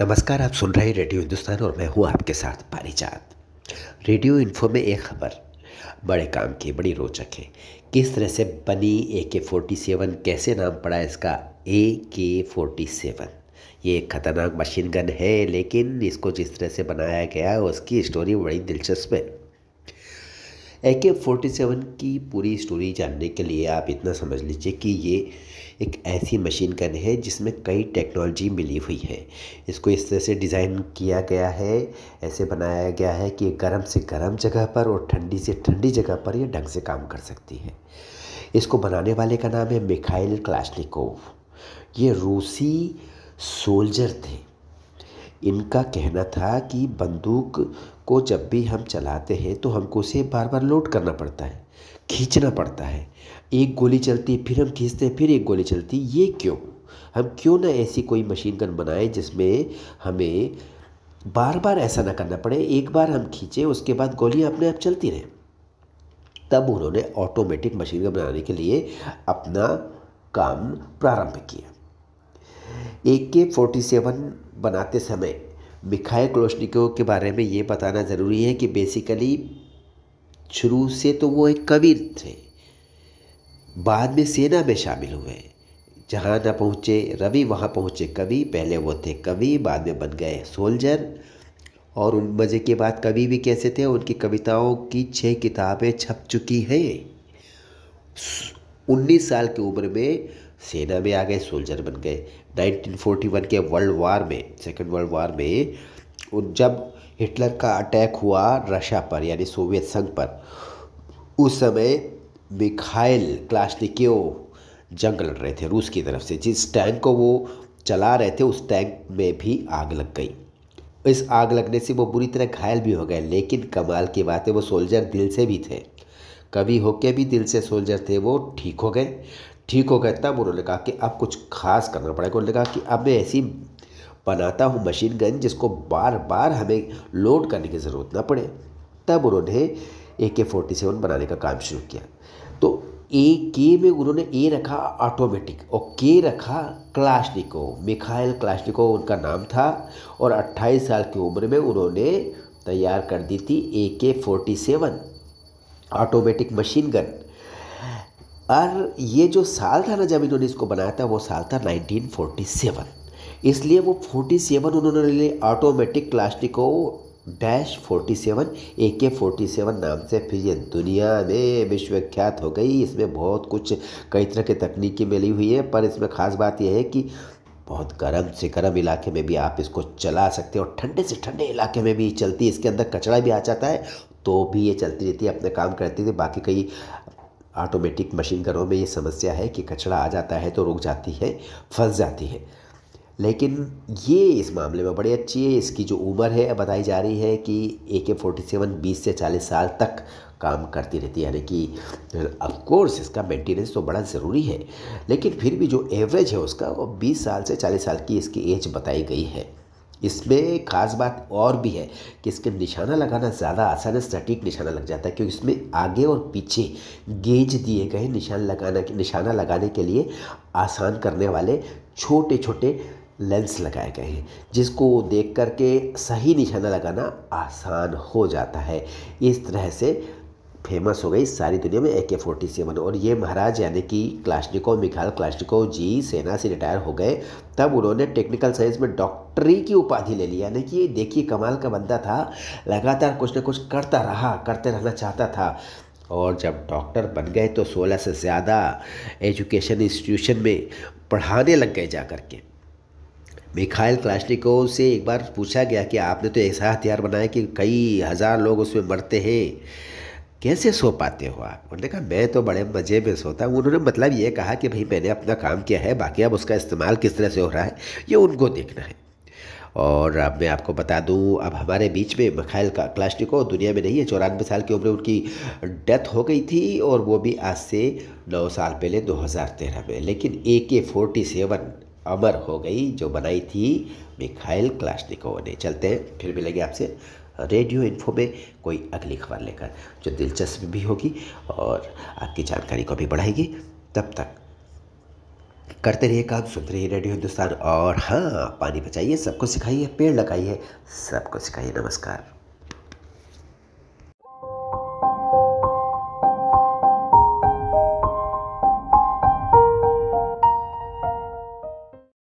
नमस्कार आप सुन रहे हैं रेडियो हिंदुस्तान और मैं हूँ आपके साथ पारिजात रेडियो इन्फो में एक खबर बड़े काम की बड़ी रोचक है किस तरह से बनी ए के फोर्टी सेवन कैसे नाम पड़ा इसका ए के फोर्टी सेवन ये एक खतरनाक मशीन गन है लेकिन इसको जिस तरह से बनाया गया उसकी स्टोरी बड़ी दिलचस्प है ए के फोर्टी सेवन की पूरी स्टोरी जानने के लिए आप इतना समझ लीजिए कि ये एक ऐसी मशीन गन है जिसमें कई टेक्नोलॉजी मिली हुई है इसको इस तरह से डिज़ाइन किया गया है ऐसे बनाया गया है कि गर्म से गर्म जगह पर और ठंडी से ठंडी जगह पर यह ढंग से काम कर सकती है इसको बनाने वाले का नाम है मिखाइल क्लाशनिकोव ये रूसी सोल्जर थे इनका कहना था कि बंदूक को जब भी हम चलाते हैं तो हमको उसे बार बार लोड करना पड़ता है खींचना पड़ता है एक गोली चलती फिर हम खींचते फिर एक गोली चलती ये क्यों हम क्यों ना ऐसी कोई मशीन गन बनाएं जिसमें हमें बार बार ऐसा ना करना पड़े एक बार हम खींचे उसके बाद गोलियाँ अपने आप चलती रहें तब उन्होंने ऑटोमेटिक मशीन गन बनाने के लिए अपना काम प्रारंभ किया ए के फोर्टी सेवन बनाते समय मिखाई क्लोशनिको के बारे में ये बताना ज़रूरी है कि बेसिकली शुरू से तो वो एक कबीर थे बाद में सेना में शामिल हुए जहाँ न पहुँचे रवि वहाँ पहुँचे कवि पहले वो थे कवि बाद में बन गए सोल्जर और उन मज़े के बाद कवि भी कैसे थे उनकी कविताओं की छः किताबें छप चुकी हैं उन्नीस साल की उम्र में सेना में आ गए सोल्जर बन गए 1941 के वर्ल्ड वार में सेकेंड वर्ल्ड वार में जब हिटलर का अटैक हुआ रशिया पर यानी सोवियत संघ पर उस समय मिखाइल क्लास्टिको जंग लड़ रहे थे रूस की तरफ से जिस टैंक को वो चला रहे थे उस टैंक में भी आग लग गई इस आग लगने से वो बुरी तरह घायल भी हो गए लेकिन कमाल की बात है वो सोल्जर दिल से भी थे कभी होके भी दिल से सोल्जर थे वो ठीक हो गए ठीक हो गए तब उन्होंने कहा कि अब कुछ खास करना पड़ेगा उन्होंने कहा कि अब मैं ऐसी बनाता हूँ मशीन गन जिसको बार बार हमें लोड करने की ज़रूरत ना पड़े तब उन्होंने ए के फोर्टी सेवन बनाने का काम शुरू किया तो ए के में उन्होंने ए रखा ऑटोमेटिक और के रखा क्लाशनिको मिखाइल क्लाशनिको उनका नाम था और 28 साल की उम्र में उन्होंने तैयार कर दी थी A K forty seven automatic machine gun और ये जो साल था ना जब इन्होंने इसको बनाया था वो साल था 1947 इसलिए वो 47 उन्होंने लिए ऑटोमेटिक क्लास्टिको डैश 47 ए के फोर्टी सेवन नाम से फिर ये दुनिया में विश्वविख्यात हो गई इसमें बहुत कुछ कई तरह की तकनीकी मिली हुई है पर इसमें ख़ास बात यह है कि बहुत गर्म से गर्म इलाके में भी आप इसको चला सकते हैं और ठंडे से ठंडे इलाके में भी चलती है इसके अंदर कचरा भी आ जाता है तो भी ये चलती रहती है अपने काम करती थी बाकी कई ऑटोमेटिक मशीन घरों में ये समस्या है कि कचरा आ जाता है तो रुक जाती है फंस जाती है लेकिन ये इस मामले में बड़ी अच्छी है इसकी जो उम्र है बताई जा रही है कि ए के फोर्टी सेवन बीस से चालीस साल तक काम करती रहती है यानी कि अफकोर्स इसका मेंटेनेंस तो बड़ा ज़रूरी है लेकिन फिर भी जो एवरेज है उसका वो बीस साल से चालीस साल की इसकी एज बताई गई है इसमें खास बात और भी है कि इसके निशाना लगाना ज़्यादा आसान है सटीक निशाना लग जाता है क्योंकि इसमें आगे और पीछे गेज दिए गए निशान लगाना निशाना लगाने के लिए आसान करने वाले छोटे छोटे लेंस लगाए गए हैं जिसको देख करके सही निशाना लगाना आसान हो जाता है इस तरह से फेमस हो गई सारी दुनिया में ए के फोर्टी सेवन और ये महाराज यानी कि क्लास्टिको मिखाल क्लास्टिको जी सेना से रिटायर हो गए तब उन्होंने टेक्निकल साइंस में डॉक्टरी की उपाधि ले ली यानी कि देखिए कमाल का बंदा था लगातार कुछ ना कुछ करता रहा करते रहना चाहता था और जब डॉक्टर बन गए तो सोलह से ज़्यादा एजुकेशन इंस्टीट्यूशन में पढ़ाने लग गए जा कर के मिखाइल क्लास्टिको से एक बार पूछा गया कि आपने तो ऐसा हथियार बनाया कि कई हज़ार लोग उसमें मरते हैं कैसे सो पाते हो आप उन्होंने कहा मैं तो बड़े मज़े में सोता हूँ उन्होंने मतलब ये कहा कि भाई मैंने अपना काम किया है बाकी अब उसका इस्तेमाल किस तरह से हो रहा है ये उनको देखना है और अब मैं आपको बता दूं अब हमारे बीच में मखाइल का क्लास्टिको दुनिया में नहीं है चौरानवे साल की उम्र उनकी डेथ हो गई थी और वो भी आज से नौ साल पहले 2013 में लेकिन ए के फोर्टी सेवन अमर हो गई जो बनाई थी मिखाइल क्लास्टिको ने चलते हैं फिर मिलेंगे आपसे रेडियो इन्फो में कोई अगली खबर लेकर जो दिलचस्प भी होगी और आपकी जानकारी को भी बढ़ाएगी तब तक करते रहिए काम सुनते रहिए रेडियो हिंदुस्तान और हाँ पानी बचाइए सबको सिखाइए पेड़ लगाइए सबको सिखाइए नमस्कार